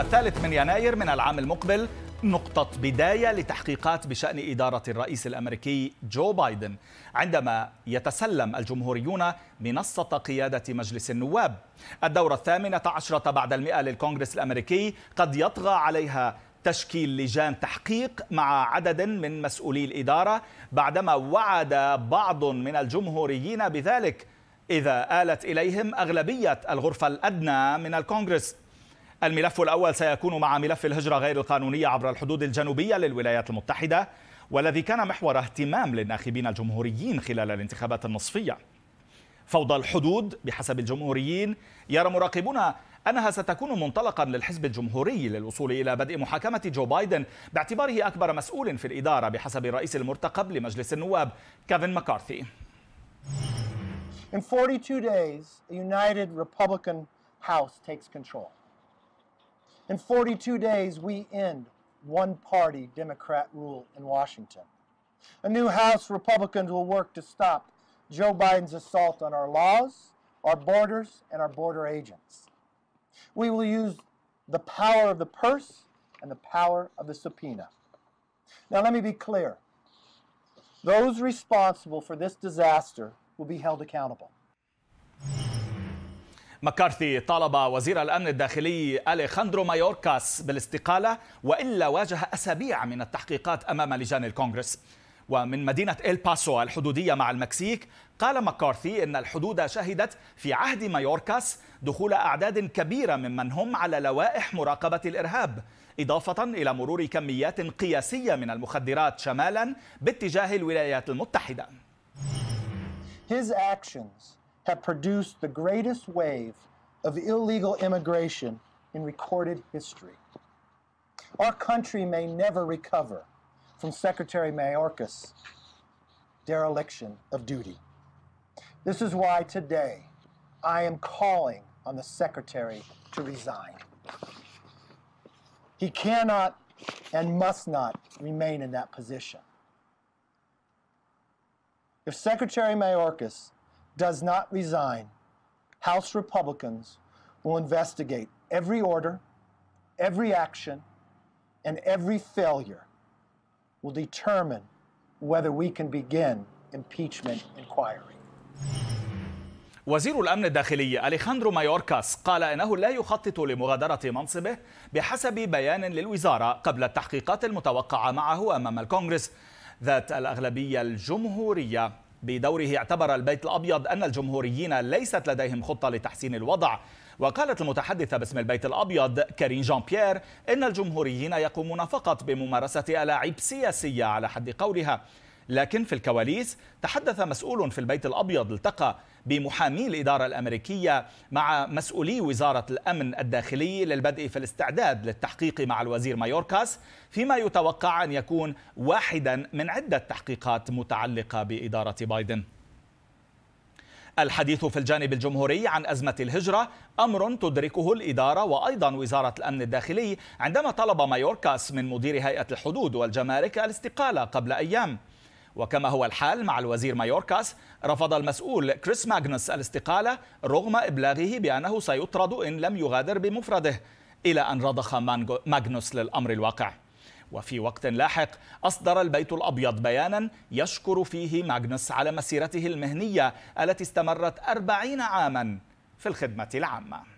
الثالث من يناير من العام المقبل نقطة بداية لتحقيقات بشأن إدارة الرئيس الأمريكي جو بايدن عندما يتسلم الجمهوريون منصة قيادة مجلس النواب الدورة الثامنة عشرة بعد المئة للكونغرس الأمريكي قد يطغى عليها تشكيل لجان تحقيق مع عدد من مسؤولي الإدارة بعدما وعد بعض من الجمهوريين بذلك إذا آلت إليهم أغلبية الغرفة الأدنى من الكونغرس الملف الأول سيكون مع ملف الهجرة غير القانونية عبر الحدود الجنوبية للولايات المتحدة والذي كان محور اهتمام للناخبين الجمهوريين خلال الانتخابات النصفية فوضى الحدود بحسب الجمهوريين يرى مراقبون أنها ستكون منطلقا للحزب الجمهوري للوصول إلى بدء محاكمة جو بايدن باعتباره أكبر مسؤول في الإدارة بحسب الرئيس المرتقب لمجلس النواب كيفن مكارثي In 42 days, a united Republican House takes control. In 42 days, we end one party Democrat rule in Washington. A new House Republicans will work to stop Joe Biden's assault on our laws, our borders, and our border agents. We will use the power of the purse and the power of the subpoena. Now, let me be clear. Those responsible for this disaster will be held accountable. مكارثي طالب وزير الأمن الداخلي أليخاندرو مايوركاس بالاستقالة وإلا واجه أسابيع من التحقيقات أمام لجان الكونغرس ومن مدينة إل باسو الحدودية مع المكسيك قال مكارثي إن الحدود شهدت في عهد مايوركاس دخول أعداد كبيرة ممن هم على لوائح مراقبة الإرهاب إضافة إلى مرور كميات قياسية من المخدرات شمالا باتجاه الولايات المتحدة His actions have produced the greatest wave of illegal immigration in recorded history. Our country may never recover from Secretary Mayorkas' dereliction of duty. This is why today I am calling on the Secretary to resign. He cannot and must not remain in that position. If Secretary Mayorkas does not resign, House Republicans will investigate every order, every action, and every failure will determine whether we can begin impeachment inquiry. وزير الأمن الداخلي أليخاندرو مايوركاس قال إنه لا يخطط لمغادرة منصبه بحسب بيان للوزارة قبل التحقيقات المتوقعة معه أمام الكونغرس ذات الأغلبية الجمهورية بدوره اعتبر البيت الأبيض أن الجمهوريين ليست لديهم خطة لتحسين الوضع وقالت المتحدثة باسم البيت الأبيض كارين جان بيير إن الجمهوريين يقومون فقط بممارسة ألاعيب سياسية على حد قولها لكن في الكواليس تحدث مسؤول في البيت الأبيض التقى بمحامي الإدارة الأمريكية مع مسؤولي وزارة الأمن الداخلي للبدء في الاستعداد للتحقيق مع الوزير مايوركاس فيما يتوقع أن يكون واحدا من عدة تحقيقات متعلقة بإدارة بايدن الحديث في الجانب الجمهوري عن أزمة الهجرة أمر تدركه الإدارة وأيضا وزارة الأمن الداخلي عندما طلب مايوركاس من مدير هيئة الحدود والجمارك الاستقالة قبل أيام وكما هو الحال مع الوزير مايوركاس رفض المسؤول كريس ماغنس الاستقالة رغم إبلاغه بأنه سيطرد إن لم يغادر بمفرده إلى أن رضخ ماغنس للأمر الواقع وفي وقت لاحق أصدر البيت الأبيض بيانا يشكر فيه ماغنس على مسيرته المهنية التي استمرت أربعين عاما في الخدمة العامة